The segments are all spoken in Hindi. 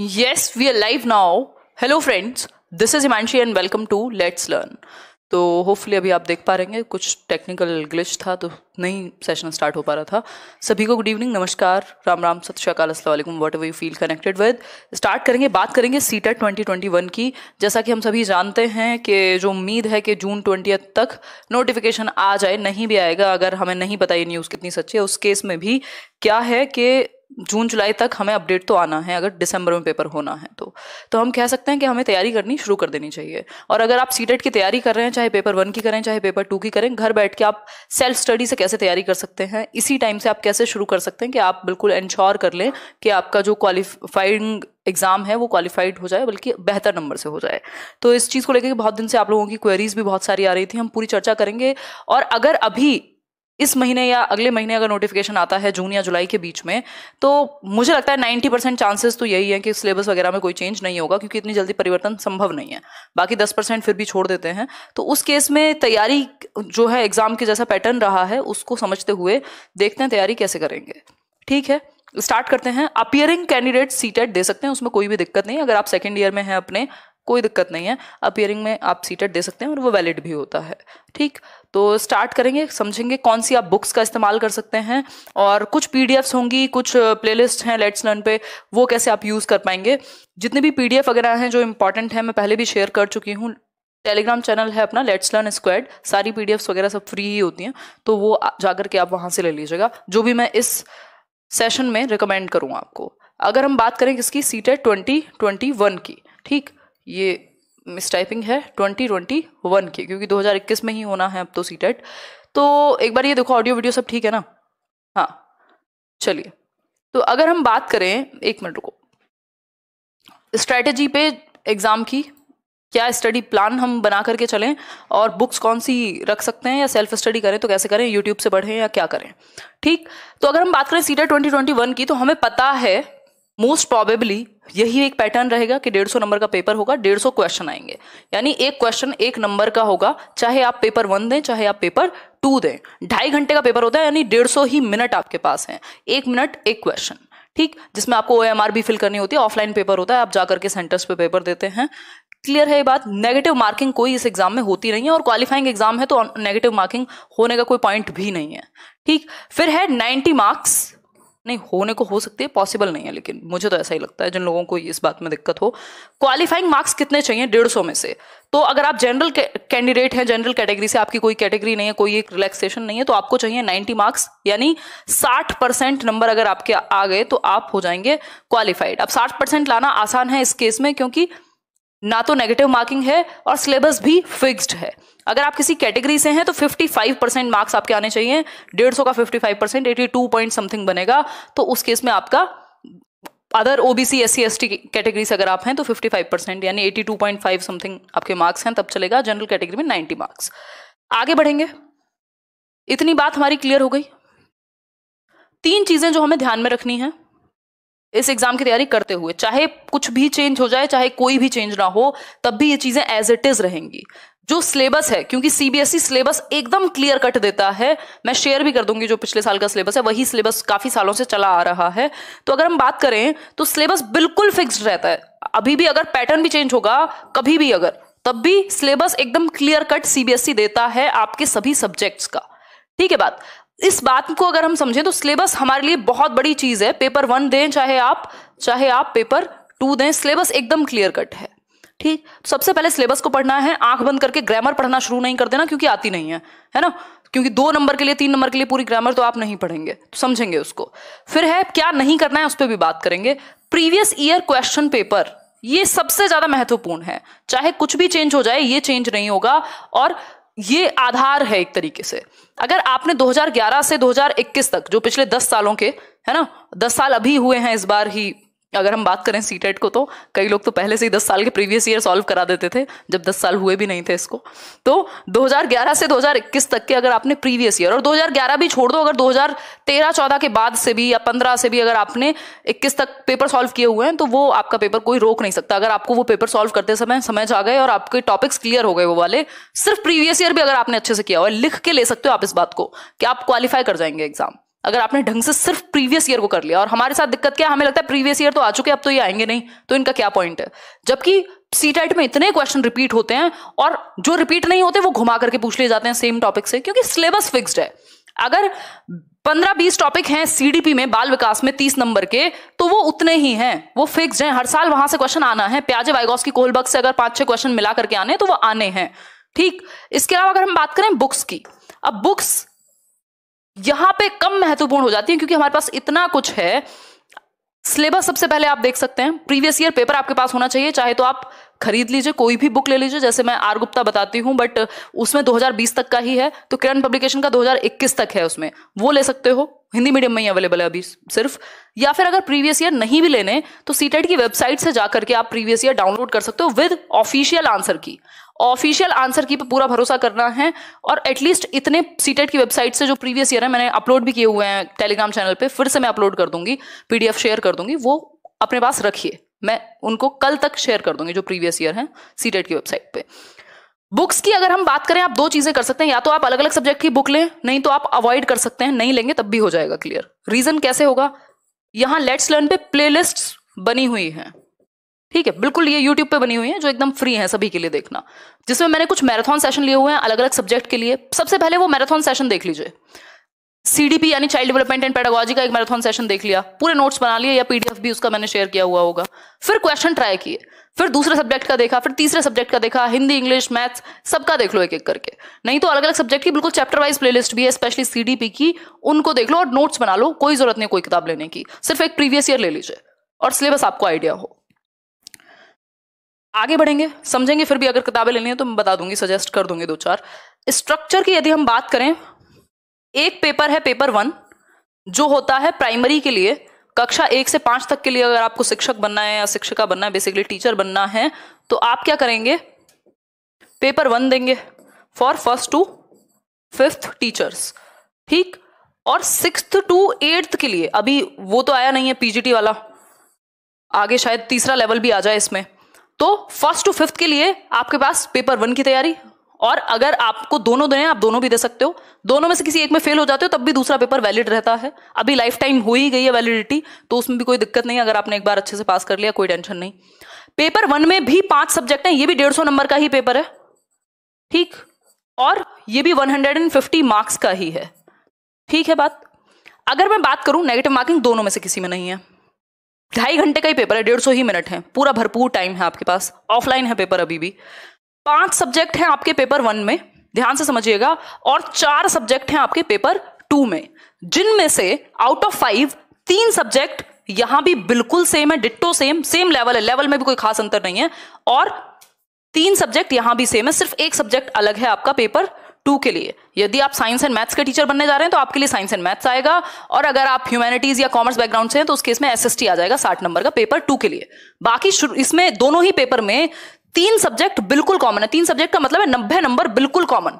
yes we are live now hello friends this is Himanshi and welcome to let's learn तो होपफुली अभी आप देख पा रहेंगे कुछ टेक्निकल ग्लिच था तो नहीं सेशन स्टार्ट हो पा रहा था सभी को गुड इवनिंग नमस्कार राम राम सत श्रीकाल असल whatever you feel connected with start करेंगे बात करेंगे ट्वेंटी ट्वेंटी वन की जैसा कि हम सभी जानते हैं कि जो उम्मीद है कि जून ट्वेंटी तक नोटिफिकेशन आ जाए नहीं भी आएगा अगर हमें नहीं पता ये न्यूज़ कितनी सच्ची है उस केस में भी क्या है कि जून जुलाई तक हमें अपडेट तो आना है अगर दिसंबर में पेपर होना है तो तो हम कह सकते हैं कि हमें तैयारी करनी शुरू कर देनी चाहिए और अगर आप सीटेट e की तैयारी कर रहे हैं चाहे पेपर वन की करें चाहे पेपर टू की करें घर बैठ के आप सेल्फ स्टडी से कैसे तैयारी कर सकते हैं इसी टाइम से आप कैसे शुरू कर सकते हैं कि आप बिल्कुल इंश्योर कर लें कि आपका जो क्वालिफाइंग एग्जाम है वो क्वालिफाइड हो जाए बल्कि बेहतर नंबर से हो जाए तो इस चीज़ को लेकर बहुत दिन से आप लोगों की क्वेरीज भी बहुत सारी आ रही थी हम पूरी चर्चा करेंगे और अगर अभी इस महीने या अगले महीने अगर नोटिफिकेशन आता है जून या जुलाई के बीच में तो मुझे लगता है नाइन्टी परसेंट चांसेस तो यही है कि सिलेबस वगैरह में कोई चेंज नहीं होगा क्योंकि इतनी जल्दी परिवर्तन संभव नहीं है बाकी दस परसेंट फिर भी छोड़ देते हैं तो उस केस में तैयारी जो है एग्जाम के जैसा पैटर्न रहा है उसको समझते हुए देखते हैं तैयारी कैसे करेंगे ठीक है स्टार्ट करते हैं अपियरिंग कैंडिडेट सीटेट दे सकते हैं उसमें कोई भी दिक्कत नहीं अगर आप सेकेंड ईयर में हैं अपने कोई दिक्कत नहीं है अपियरिंग में आप सीटेड दे सकते हैं और वो वैलिड भी होता है ठीक तो स्टार्ट करेंगे समझेंगे कौन सी आप बुक्स का इस्तेमाल कर सकते हैं और कुछ पी होंगी कुछ प्लेलिस्ट हैं लेट्स लर्न पे वो कैसे आप यूज़ कर पाएंगे जितने भी पी वगैरह हैं जो इंपॉर्टेंट हैं मैं पहले भी शेयर कर चुकी हूँ टेलीग्राम चैनल है अपना लेट्स लर्न स्क्वाड सारी पी वगैरह सब फ्री ही होती हैं तो वो जाकर के आप वहाँ से ले लीजिएगा जो भी मैं इस सेशन में रिकमेंड करूँ आपको अगर हम बात करें किसकी सीट है ट्वेंटी ट्वेंटी वन की ठीक ये मिस टाइपिंग है ट्वेंटी ट्वेंटी वन की क्योंकि 2021 में ही होना है अब तो सी टेट e तो एक बार ये देखो ऑडियो वीडियो सब ठीक है ना हाँ चलिए तो अगर हम बात करें एक मिनट को स्ट्रैटेजी पे एग्ज़ाम की क्या स्टडी प्लान हम बना करके चलें और बुक्स कौन सी रख सकते हैं या सेल्फ स्टडी करें तो कैसे करें यूट्यूब से पढ़ें या क्या करें ठीक तो अगर हम बात करें सीटेट ट्वेंटी ट्वेंटी वन की तो हमें पता है मोस्ट प्रॉबेबली यही एक पैटर्न रहेगा कि डेढ़ सौ नंबर का पेपर होगा डेढ़ सौ क्वेश्चन आएंगे यानी एक क्वेश्चन एक नंबर का होगा चाहे आप पेपर वन दें चाहे आप पेपर टू दें ढाई घंटे का पेपर होता है यानी डेढ़ सौ ही मिनट आपके पास है एक मिनट एक क्वेश्चन ठीक जिसमें आपको ओ एम आर भी फिल करनी होती है ऑफलाइन पेपर होता है आप जाकर के सेंटर्स पे पेपर देते हैं क्लियर है ये बात नेगेटिव मार्किंग कोई इस एग्जाम में होती नहीं है और क्वालिफाइंग एग्जाम है तो नेगेटिव मार्किंग होने का कोई पॉइंट भी नहीं है ठीक फिर है नाइन्टी मार्क्स नहीं होने को हो सकती है पॉसिबल नहीं है लेकिन मुझे तो ऐसा ही लगता है जिन लोगों को इस बात में दिक्कत हो क्वालिफाइंग मार्क्स कितने चाहिए डेढ़ सौ में से तो अगर आप जनरल कैंडिडेट हैं जनरल कैटेगरी से आपकी कोई कैटेगरी नहीं है कोई एक रिलैक्सेशन नहीं है तो आपको चाहिए नाइन्टी मार्क्स यानी साठ परसेंट नंबर अगर आपके आ गए तो आप हो जाएंगे क्वालिफाइड अब साठ परसेंट लाना आसान है इस केस में क्योंकि ना तो नेगेटिव मार्किंग है और सिलेबस भी फिक्स्ड है अगर आप किसी कैटेगरी से हैं तो 55 परसेंट मार्क्स आपके आने चाहिए डेढ़ सौ का 55 percent eighty two point something बनेगा तो उस केस में आपका other OBC S C S T category से अगर आप हैं तो 55 परसेंट यानी eighty two point five something आपके मार्क्स हैं तब चलेगा जनरल कैटेगरी में 90 मार्क्स आगे बढ़ेंगे इतनी बात हमारी क्लियर हो गई तीन चीजें जो हमें ध्यान में रखनी है इस एग्जाम की तैयारी करते हुए चाहे कुछ भी चेंज हो जाए चाहे कोई भी चेंज ना हो तब भी ये चीजें एज इट इज रहेंगी जो सिलेबस है क्योंकि सीबीएसई सिलेबस e एकदम क्लियर कट देता है मैं शेयर भी कर दूंगी जो पिछले साल का सिलेबस है वही सिलेबस काफी सालों से चला आ रहा है तो अगर हम बात करें तो सिलेबस बिल्कुल फिक्स्ड रहता है अभी भी अगर पैटर्न भी चेंज होगा कभी भी अगर तब भी सिलेबस एकदम क्लियर कट सीबीएसई देता है आपके सभी सब्जेक्ट्स का ठीक है बात इस बात को अगर हम समझें तो सिलेबस हमारे लिए बहुत बड़ी चीज़ है पेपर वन दें चाहे आप चाहे आप पेपर टू दें सिलेबस एकदम क्लियर कट है ठीक तो सबसे पहले सिलेबस को पढ़ना है आंख बंद करके ग्रामर पढ़ना शुरू नहीं कर देना क्योंकि आती नहीं है है ना क्योंकि दो नंबर के लिए तीन नंबर के लिए पूरी ग्रामर तो आप नहीं पढ़ेंगे तो समझेंगे उसको फिर है क्या नहीं करना है उस पर भी बात करेंगे प्रीवियस ईयर क्वेश्चन पेपर ये सबसे ज्यादा महत्वपूर्ण है चाहे कुछ भी चेंज हो जाए ये चेंज नहीं होगा और ये आधार है एक तरीके से अगर आपने 2011 से 2021 तक जो पिछले 10 सालों के है ना 10 साल अभी हुए हैं इस बार ही अगर हम बात करें सी टेट e को तो कई लोग तो पहले से ही दस साल के प्रीवियस ईयर सॉल्व करा देते थे जब दस साल हुए भी नहीं थे इसको तो 2011 से 2021 तक के अगर आपने प्रीवियस ईयर और 2011 भी छोड़ दो अगर 2013-14 के बाद से भी या 15 से भी अगर आपने 21 तक पेपर सॉल्व किए हुए हैं तो वो आपका पेपर कोई रोक नहीं सकता अगर आपको वो पेपर सॉल्व करते समय समझ आ गए और आपके टॉपिक्स क्लियर हो गए वो वाले सिर्फ प्रीवियस ईयर भी अगर आपने अच्छे से किया हुआ लिख के ले सकते हो आप इस बात को कि आप क्वालिफाई कर जाएंगे एग्जाम अगर आपने ढंग से सिर्फ प्रीवियस ईयर को कर लिया और हमारे साथ दिक्कत क्या हमें लगता है प्रीवियस ईयर तो आ चुके अब तो ये आएंगे नहीं तो इनका क्या पॉइंट है जबकि सी टाइट में इतने क्वेश्चन रिपीट होते हैं और जो रिपीट नहीं होते वो घुमा करके पूछ लिए जाते हैं सेम टॉपिक से क्योंकि सिलेबस फिक्सड है अगर पंद्रह बीस टॉपिक हैं सीडीपी में बाल विकास में तीस नंबर के तो वो उतने ही हैं वो फिक्स्ड हैं हर साल वहां से क्वेश्चन आना है प्याजे वाइगॉस की कोहलबग से अगर पांच छह क्वेश्चन मिला करके आने तो वो आने हैं ठीक इसके अलावा अगर हम बात करें बुक्स की अब बुक्स यहां पे कम महत्वपूर्ण हो जाती है क्योंकि हमारे पास इतना कुछ है सिलेबस सबसे पहले आप देख सकते हैं प्रीवियस ईयर पेपर आपके पास होना चाहिए चाहे तो आप खरीद लीजिए कोई भी बुक ले लीजिए जैसे मैं आर गुप्ता बताती हूँ बट उसमें 2020 तक का ही है तो किरण पब्लिकेशन का 2021 तक है उसमें वो ले सकते हो हिंदी मीडियम में ही अवेलेबल है अभी सिर्फ या फिर अगर प्रीवियस ईयर नहीं भी लेने तो सीटेट की वेबसाइट से जाकर के आप प्रीवियस ईयर डाउनलोड कर सकते हो with official answer key official answer key पर पूरा भरोसा करना है और एटलीस्ट इतने सीटेट की वेबसाइट से जो प्रीवियस ईयर है मैंने अपलोड भी किए हुए हैं टेलीग्राम चैनल पे फिर से मैं अपलोड कर दूंगी पीडीएफ शेयर कर दूंगी वो अपने पास रखिए मैं उनको कल तक शेयर कर दूंगी जो प्रीवियस ईयर है सीटेट की वेबसाइट पे बुक्स की अगर हम बात करें आप दो चीजें कर सकते हैं या तो आप अलग अलग सब्जेक्ट की बुक लें नहीं तो आप अवॉइड कर सकते हैं नहीं लेंगे तब भी हो जाएगा क्लियर रीजन कैसे होगा यहां लेट्स लर्न पे प्लेलिस्ट्स बनी हुई है ठीक है बिल्कुल ये यूट्यूब पे बनी हुई है जो एकदम फ्री है सभी के लिए देखना जिसमें मैंने कुछ मैराथन सेशन लिए हुए हैं अलग अलग सब्जेक्ट के लिए सबसे पहले वो मैराथन सेशन देख लीजिए सीडीपी यानी चाइल्ड डेवलपमेंट एंड पेडागोजी का एक मैराथन सेशन देख लिया पूरे नोट्स बना लिए या पीडीएफ भी उसका मैंने शेयर किया हुआ होगा फिर क्वेश्चन ट्राई किए फिर दूसरे सब्जेक्ट का देखा फिर तीसरे सब्जेक्ट का देखा हिंदी इंग्लिश मैथ्स सबका देख लो एक एक करके नहीं तो अलग अलग सब्जेक्ट की बिल्कुल चैप्टर वाइज प्लेलिस्ट भी है स्पेशली सीडीपी की उनको देख लो और नोट्स बना लो कोई जरूरत नहीं कोई किताब लेने की सिर्फ एक प्रीवियस ईयर ले लीजिए और सिलेबस आपको आइडिया हो आगे बढ़ेंगे समझेंगे फिर भी अगर किताबें लेनी है तो मैं बता दूंगी सजेस्ट कर दूंगी दो चार स्ट्रक्चर की यदि हम बात करें एक पेपर है पेपर वन जो होता है प्राइमरी के लिए कक्षा एक से पांच तक के लिए अगर आपको शिक्षक बनना है या शिक्षिका बनना है बेसिकली टीचर बनना है तो आप क्या करेंगे पेपर वन देंगे for first to fifth teachers ठीक और सिक्स टू एट्थ के लिए अभी वो तो आया नहीं है पीजीटी वाला आगे शायद तीसरा लेवल भी आ जाए इसमें तो फर्स्ट टू फिफ्थ के लिए आपके पास पेपर वन की तैयारी और अगर आपको दोनों दें आप दोनों भी दे सकते हो दोनों में से किसी एक में फेल हो जाते हो तब भी दूसरा पेपर वैलिड रहता है अभी लाइफ टाइम हो ही गई है वैलिडिटी तो उसमें भी कोई दिक्कत नहीं अगर आपने एक बार अच्छे से पास कर लिया कोई टेंशन नहीं पेपर वन में भी पांच सब्जेक्ट हैं ये भी डेढ़ सौ नंबर का ही पेपर है ठीक और ये भी 150 मार्क्स का ही है ठीक है बात अगर मैं बात करूं नेगेटिव मार्किंग दोनों में से किसी में नहीं है ढाई घंटे का ही पेपर है डेढ़ सौ ही मिनट है पूरा भरपूर टाइम है आपके पास ऑफलाइन है पेपर अभी भी पांच सब्जेक्ट हैं आपके पेपर वन में ध्यान से समझिएगा और चार सब्जेक्ट हैं आपके पेपर टू में जिनमें से आउट ऑफ फाइव तीन सब्जेक्ट यहां भी बिल्कुल सेम है डिट्टो सेम सेम लेवल है लेवल में भी कोई खास अंतर नहीं है और तीन सब्जेक्ट यहां भी सेम है सिर्फ एक सब्जेक्ट अलग है आपका पेपर टू के लिए यदि आप साइंस एंड मैथ्स के टीचर बनने जा रहे हैं तो आपके लिए साइंस एंड मैथ्स आएगा और अगर आप ह्यूमैनिटीज या कॉमर्स बैकग्राउंड से हैं तो उस केस में एस आ जाएगा साठ नंबर का पेपर टू के लिए बाकी इसमें दोनों ही पेपर में तीन सब्जेक्ट बिल्कुल कॉमन है तीन सब्जेक्ट का मतलब है नब्बे नंबर बिल्कुल कॉमन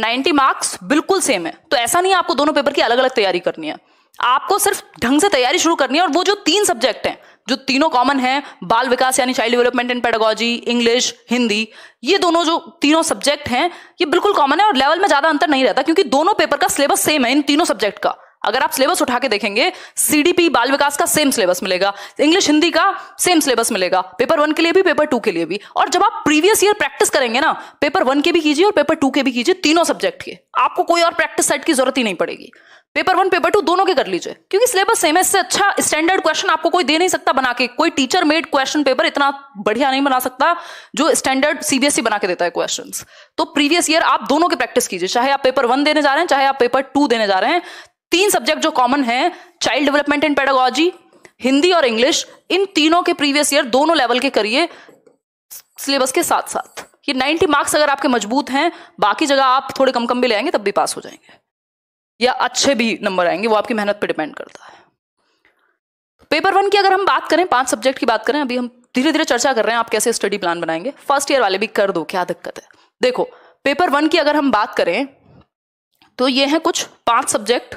90 मार्क्स बिल्कुल सेम है तो ऐसा नहीं है आपको दोनों पेपर की अलग अलग तैयारी करनी है आपको सिर्फ ढंग से तैयारी शुरू करनी है और वो जो तीन सब्जेक्ट हैं जो तीनों कॉमन है बाल विकास यानी child development and pedagogy English Hindi ये दोनों जो तीनों सब्जेक्ट हैं ये बिल्कुल कॉमन है और लेवल में ज्यादा अंतर नहीं रहता क्योंकि दोनों पेपर का सिलेबस सेम है इन तीनों सब्जेक्ट का अगर आप सिलेबस उठा के देखेंगे सीडीपी बाल विकास का सेम सिलेबस मिलेगा इंग्लिश हिंदी का सेम सिलेबस मिलेगा पेपर वन के लिए भी पेपर टू के लिए भी और जब आप प्रीवियस ईयर प्रैक्टिस करेंगे ना पेपर वन के भी कीजिए और पेपर टू के भी कीजिए तीनों सब्जेक्ट के आपको कोई और प्रैक्टिस सेट की जरूरत ही नहीं पड़ेगी पेपर वन पेपर टू दोनों के कर लीजिए क्योंकि सिलेबस सेम है इससे अच्छा स्टैंडर्ड क्वेश्चन आपको कोई दे नहीं सकता बना के कोई टीचर मेड क्वेश्चन पेपर इतना बढ़िया नहीं बना सकता जो स्टैंडर्ड सीबीएसई बना के देता है क्वेश्चन तो प्रीवियस ईयर आप दोनों के प्रैक्टिस कीजिए चाहे आप पेपर वन देने जा रहे हैं चाहे आप पेपर टू देने जा रहे हैं तीन सब्जेक्ट जो कॉमन है child development and pedagogy Hindi और इंग्लिश इन तीनों के प्रीवियस ईयर दोनों लेवल के करिए सिलेबस के साथ साथ ये 90 मार्क्स अगर आपके मजबूत हैं बाकी जगह आप थोड़े कम कम भी ले आएंगे तब भी पास हो जाएंगे या अच्छे भी नंबर आएंगे वो आपकी मेहनत पर डिपेंड करता है पेपर वन की अगर हम बात करें पांच सब्जेक्ट की बात करें अभी हम धीरे धीरे चर्चा कर रहे हैं आप कैसे स्टडी प्लान बनाएंगे फर्स्ट ईयर वाले भी कर दो क्या दिक्कत है देखो पेपर वन की अगर हम बात करें तो ये हैं कुछ पांच subject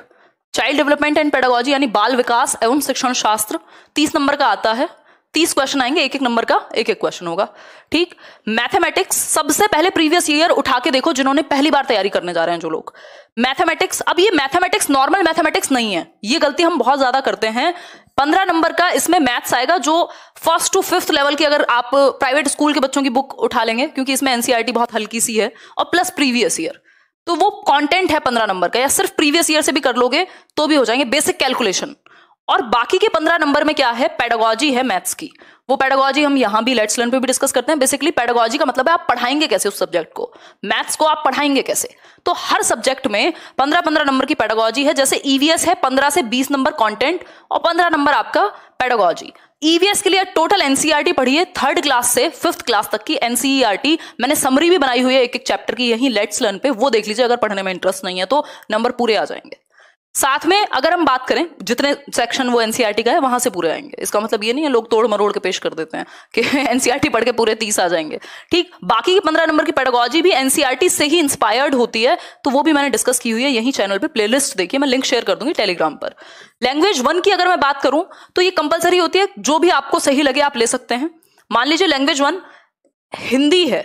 child development and pedagogy यानी बाल विकास एवं शिक्षण शास्त्र तीस नंबर का आता है तीस क्वेश्चन आएंगे एक एक नंबर का एक एक क्वेश्चन होगा ठीक मैथमेटिक्स सबसे पहले प्रीवियस ईयर उठा के देखो जिन्होंने पहली बार तैयारी करने जा रहे हैं जो लोग मैथमेटिक्स अब ये मैथमेटिक्स नॉर्मल मैथमेटिक्स नहीं है ये गलती हम बहुत ज्यादा करते हैं पंद्रह नंबर का इसमें मैथ्स आएगा जो फर्स्ट टू फिफ्थ लेवल की अगर आप प्राइवेट स्कूल के बच्चों की बुक उठा लेंगे क्योंकि इसमें एनसीआरटी e बहुत हल्की सी है और प्लस प्रीवियस ईयर तो वो कंटेंट है पंद्रह नंबर का या सिर्फ प्रीवियस ईयर से भी कर लोगे तो भी हो जाएंगे बेसिक कैलकुलेशन और बाकी के पंद्रह नंबर में क्या है पेडोगॉजी है मैथ्स की वो पेडागोजी हम यहाँ भी लेट्स लर्न पे भी डिस्कस करते हैं बेसिकली पेडागोजी का मतलब है आप पढ़ाएंगे कैसे उस सब्जेक्ट को मैथ्स को आप पढ़ाएंगे कैसे तो हर सब्जेक्ट में पंद्रह पंद्रह नंबर की पेडोगॉजी है जैसे ईवीएस e है पंद्रह से बीस नंबर कॉन्टेंट और पंद्रह नंबर आपका पेडागोजी ईवीएस e के लिए टोटल एनसीईआरटी e पढ़िए थर्ड क्लास से फिफ्थ क्लास तक की एनसीईआरटी मैंने समरी भी बनाई हुई है एक एक चैप्टर की यही लेट्स लर्न पे वो देख लीजिए अगर पढ़ने में इंटरेस्ट नहीं है तो नंबर पूरे आ जाएंगे साथ में अगर हम बात करें जितने सेक्शन वो एनसीईआरटी e का है वहां से पूरे आएंगे इसका मतलब ये नहीं है लोग तोड़ मरोड़ के पेश कर देते हैं कि एनसीईआरटी e पढ़ के पूरे तीस आ जाएंगे ठीक बाकी पंद्रह नंबर की पेडागोजी भी एनसीईआरटी e से ही इंस्पायर्ड होती है तो वो भी मैंने डिस्कस की हुई है यही चैनल पर प्लेलिस्ट देखिए मैं लिंक शेयर कर दूंगी टेलीग्राम पर लैंग्वेज वन की अगर मैं बात करूं तो ये कंपल्सरी होती है जो भी आपको सही लगे आप ले सकते हैं मान लीजिए लैंग्वेज वन हिंदी है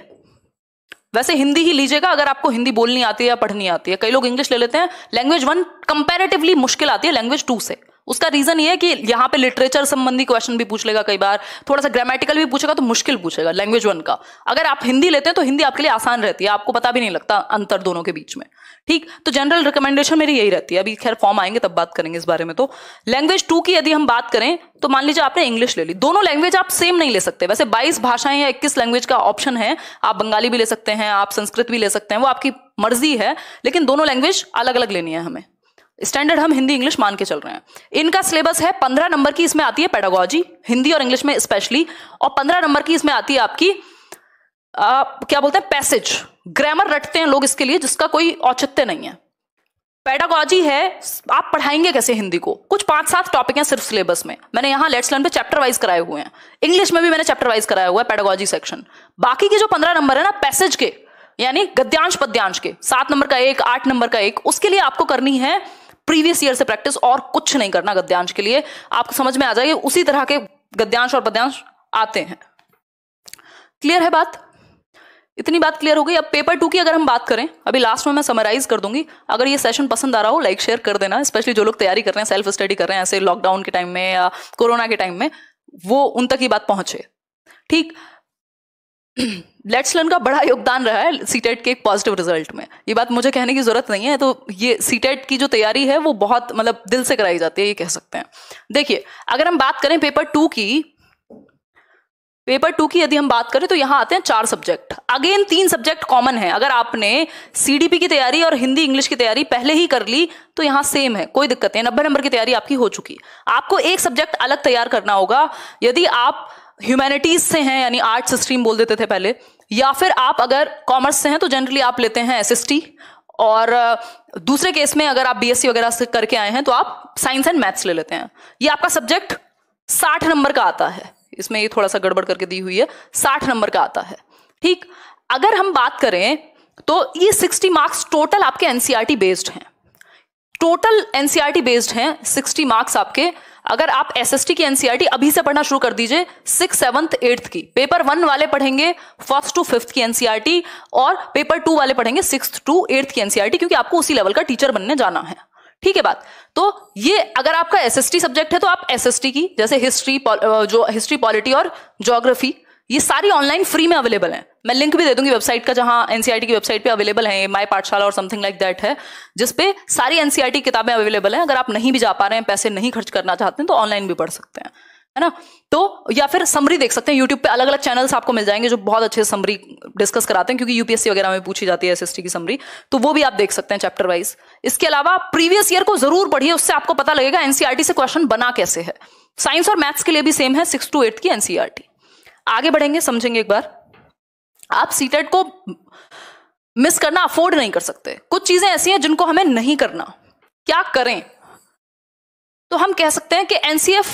वैसे हिंदी ही लीजिएगा अगर आपको हिंदी बोलनी आती है या पढ़नी आती है कई लोग इंग्लिश ले लेते हैं लैंग्वेज वन कंपेरेटिवली मुश्किल आती है लैंग्वेज टू से उसका रीजन ये है कि यहाँ पे लिटरेचर संबंधी क्वेश्चन भी पूछ लेगा कई बार थोड़ा सा ग्रामेटिकल भी पूछेगा तो मुश्किल पूछेगा लैंग्वेज वन का अगर आप हिंदी लेते हैं तो हिंदी आपके लिए आसान रहती है आपको पता भी नहीं लगता अंतर दोनों के बीच में ठीक तो जनरल रिकमेंडेशन मेरी यही रहती है अभी खैर फॉर्म आएंगे तब बात करेंगे इस बारे में तो लैंग्वेज टू की यदि हम बात करें तो मान लीजिए आपने इंग्लिश ले ली दोनों लैंग्वेज आप सेम नहीं ले सकते वैसे 22 भाषाएं या 21 लैंग्वेज का ऑप्शन है आप बंगाली भी ले सकते हैं आप संस्कृत भी ले सकते हैं वो आपकी मर्जी है लेकिन दोनों लैंग्वेज अलग अलग लेनी है हमें स्टैंडर्ड हम हिंदी इंग्लिश मान के चल रहे हैं इनका सिलेबस है पंद्रह नंबर की इसमें आती है पेडागोजी हिंदी और इंग्लिश में स्पेशली और पंद्रह नंबर की इसमें आती है आपकी आ, क्या बोलते हैं पैसेज ग्रामर रटते हैं लोग इसके लिए जिसका कोई औचित्य नहीं है पेडागोजी है आप पढ़ाएंगे कैसे हिंदी को कुछ पांच सात टॉपिक हैं सिर्फ सिलेबस में मैंने यहां लेट्स लर्न पे चैप्टर वाइज कराए हुए हैं इंग्लिश में भी मैंने चैप्टर वाइज कराया हुआ है पेडागोजी सेक्शन बाकी के जो पंद्रह नंबर है ना पैसेज के यानी गद्यांश पद्यांश के सात नंबर का एक आठ नंबर का एक उसके लिए आपको करनी है प्रीवियस ईयर से प्रैक्टिस और कुछ नहीं करना गद्यांश के लिए आपको समझ में आ जाएगी उसी तरह के गद्यांश और पद्यांश आते हैं क्लियर है बात इतनी बात क्लियर हो गई अब पेपर टू की अगर हम बात करें अभी लास्ट में मैं समराइज कर दूंगी अगर ये सेशन पसंद आ रहा हो लाइक शेयर कर देना स्पेशली जो लोग तैयारी कर रहे हैं सेल्फ स्टडी कर रहे हैं ऐसे लॉकडाउन के टाइम में या कोरोना के टाइम में वो उन तक ये बात पहुंचे ठीक लेट्स का बड़ा योगदान रहा है सीटेट e के एक पॉजिटिव रिजल्ट में ये बात मुझे कहने की ज़रूरत नहीं है तो ये सीटेट e की जो तैयारी है वो बहुत मतलब दिल से कराई जाती है ये कह सकते हैं देखिए अगर हम बात करें पेपर टू की पेपर टू की यदि हम बात करें तो यहां आते हैं चार सब्जेक्ट अगेन तीन सब्जेक्ट कॉमन है अगर आपने सीडीपी की तैयारी और हिंदी इंग्लिश की तैयारी पहले ही कर ली तो यहाँ सेम है कोई दिक्कत नहीं नब्बे नंबर की तैयारी आपकी हो चुकी आपको एक सब्जेक्ट अलग तैयार करना होगा यदि आप ह्यूमैनिटीज से हैं यानी आर्ट्स स्ट्रीम बोल देते थे पहले या फिर आप अगर कॉमर्स से हैं तो जनरली आप लेते हैं एस और दूसरे केस में अगर आप बी वगैरह से करके आए हैं तो आप साइंस एंड मैथ्स ले लेते हैं ये आपका सब्जेक्ट साठ नंबर का आता है इसमें ये थोड़ा सा गड़बड़ करके दी हुई है साठ नंबर का आता है ठीक अगर हम बात करें तो ये सिक्सटी मार्क्स टोटल आपके एनसीआरटी बेस्ड e हैं टोटल एनसीआरटी बेस्ड हैं सिक्सटी मार्क्स आपके अगर आप एस एस टी की एनसीआरटी e अभी से पढ़ना शुरू कर दीजिए सिक्स सेवंथ एट्थ की पेपर वन वाले पढ़ेंगे फर्स्ट टू फिफ्थ की एनसीआरटी e और पेपर टू वाले पढ़ेंगे सिक्स टू एट्थ की एनसीआरटी e क्योंकि आपको उसी लेवल का टीचर बनने जाना है ठीक है बात तो ये अगर आपका एस एस टी सब्जेक्ट है तो आप एस एस टी की जैसे हिस्ट्री जो हिस्ट्री पॉलिटी और ज्योग्राफी ये सारी ऑनलाइन फ्री में अवेलेबल है मैं लिंक भी दे दूंगी वेबसाइट का जहां एनसीआरटी e की वेबसाइट पे अवेलेबल है माय पाठशाला और समथिंग लाइक दैट है जिसपे सारी एनसीआरटी e किताबें अवेलेबल है अगर आप नहीं भी जा पा रहे हैं पैसे नहीं खर्च करना चाहते हैं तो ऑनलाइन भी पढ़ सकते हैं है ना तो या फिर समरी देख सकते हैं यूट्यूब पे अलग अलग चैनल्स आपको मिल जाएंगे जो बहुत अच्छे समरी डिस्कस कराते हैं क्योंकि यूपीएससी वगैरह में पूछी जाती है एसएसटी की समरी तो वो भी आप देख सकते हैं चैप्टर वाइज इसके अलावा प्रीवियस ईयर को जरूर पढ़िए उससे आपको पता लगेगा एनसीआरटी e से क्वेश्चन बना कैसे है साइंस और मैथ्स के लिए भी सेम है सिक्स टू एट की एनसीआरटी आगे बढ़ेंगे समझेंगे एक बार आप सीटेट e को मिस करना अफोर्ड नहीं कर सकते कुछ चीजें ऐसी हैं जिनको हमें नहीं करना क्या करें तो हम कह सकते हैं कि एनसीएफ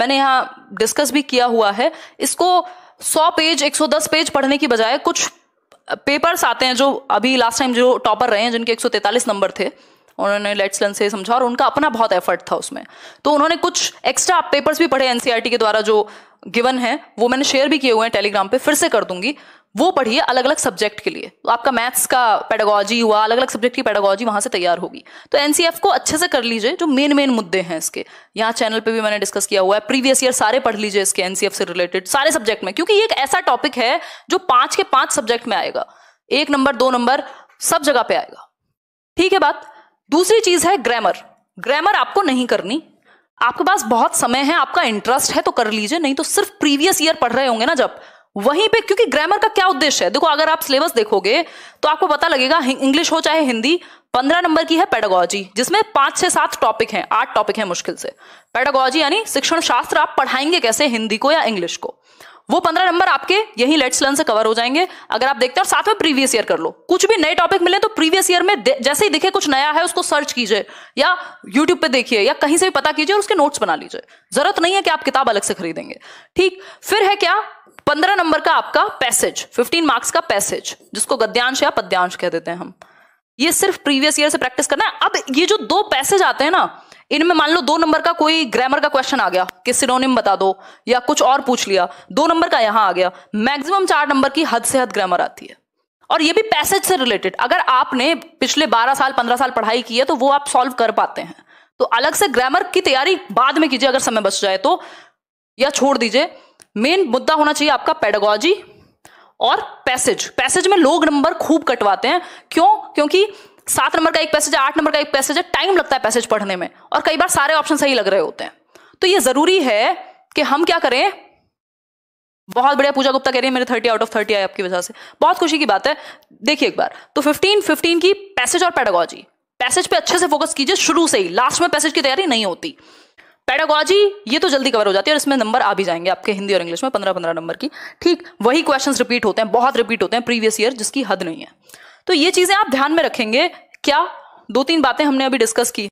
मैंने यहां डिस्कस भी किया हुआ है इसको 100 पेज 110 पेज पढ़ने की बजाय कुछ पेपर्स आते हैं जो अभी लास्ट टाइम जो टॉपर रहे हैं जिनके 143 नंबर थे उन्होंने लेट्स लर्न से समझा और उनका अपना बहुत एफर्ट था उसमें तो उन्होंने कुछ एक्स्ट्रा पेपर्स भी पढ़े एनसीआरटी e के द्वारा जो गिवन है वो मैंने शेयर भी किए हुए हैं टेलीग्राम पे फिर से कर दूंगी वो पढ़िए अलग अलग सब्जेक्ट के लिए तो आपका मैथ्स का पेडागोजी हुआ अलग अलग सब्जेक्ट की पेडागोजी वहां से तैयार होगी तो एनसीएफ को अच्छे से कर लीजिए जो मेन मेन मुद्दे हैं इसके यहाँ चैनल पे भी मैंने डिस्कस किया हुआ है प्रीवियस ईयर सारे पढ़ लीजिए इसके एनसीएफ से रिलेटेड सारे सब्जेक्ट में क्योंकि ये एक ऐसा टॉपिक है जो पांच के पांच सब्जेक्ट में आएगा एक नंबर दो नंबर सब जगह पे आएगा ठीक है बात दूसरी चीज है ग्रामर ग्रामर आपको नहीं करनी आपके पास बहुत समय है आपका इंटरेस्ट है तो कर लीजिए नहीं तो सिर्फ प्रीवियस ईयर पढ़ रहे होंगे ना जब वहीं पे क्योंकि ग्रामर का क्या उद्देश्य है देखो अगर आप सिलेबस देखोगे तो आपको पता लगेगा इंग्लिश हो चाहे हिंदी पंद्रह नंबर की है पेडागोजी जिसमें पांच छह सात टॉपिक हैं आठ टॉपिक हैं मुश्किल से पेडागोजी यानी शिक्षण शास्त्र आप पढ़ाएंगे कैसे हिंदी को या इंग्लिश को वो पंद्रह नंबर आपके यही लेट्स लर्न से कवर हो जाएंगे अगर आप देखते हो और साथ में प्रीवियस ईयर कर लो कुछ भी नए टॉपिक मिले तो प्रीवियस ईयर में जैसे ही दिखे कुछ नया है उसको सर्च कीजिए या यूट्यूब पे देखिए या कहीं से भी पता कीजिए और उसके नोट्स बना लीजिए जरूरत नहीं है कि आप किताब अलग से खरीदेंगे ठीक फिर है क्या पंद्रह नंबर का आपका पैसेज फिफ्टीन मार्क्स का पैसेज जिसको गद्यांश या पद्यांश कह देते हैं हम ये सिर्फ प्रीवियस ईयर से प्रैक्टिस करना है अब ये जो दो पैसेज आते हैं ना इनमें मान लो दो नंबर का कोई ग्रामर का क्वेश्चन आ गया कि सिनोनिम बता दो या कुछ और पूछ लिया दो नंबर का यहां आ गया मैक्सिमम चार नंबर की हद से हद ग्रामर आती है और ये भी पैसेज से रिलेटेड अगर आपने पिछले बारह साल पंद्रह साल पढ़ाई की है तो वो आप सॉल्व कर पाते हैं तो अलग से ग्रामर की तैयारी बाद में कीजिए अगर समय बच जाए तो या छोड़ दीजिए मेन मुद्दा होना चाहिए आपका पेडागोजी और पैसेज पैसेज में लोग नंबर खूब कटवाते हैं क्यों क्योंकि सात नंबर का एक पैसेज है आठ नंबर का एक पैसेज है टाइम लगता है पैसेज पढ़ने में और कई बार सारे ऑप्शन सही लग रहे होते हैं तो ये जरूरी है कि हम क्या करें बहुत बढ़िया पूजा गुप्ता कह रही है मेरे थर्टी आउट ऑफ थर्टी आए आपकी वजह से बहुत खुशी की बात है देखिए एक बार तो फिफ्टीन फिफ्टीन की पैसेज और पैडोगॉजी पैसेज पे अच्छे से फोकस कीजिए शुरू से ही लास्ट में पैसेज की तैयारी नहीं होती पैडोगॉजी ये तो जल्दी कवर हो जाती है और इसमें नंबर आ भी जाएंगे आपके हिंदी और इंग्लिश में पंद्रह पंद्रह नंबर की ठीक वही क्वेश्चन रिपीट होते हैं बहुत रिपीट होते हैं प्रीवियस ईयर जिसकी हद नहीं है तो ये चीजें आप ध्यान में रखेंगे क्या दो तीन बातें हमने अभी डिस्कस की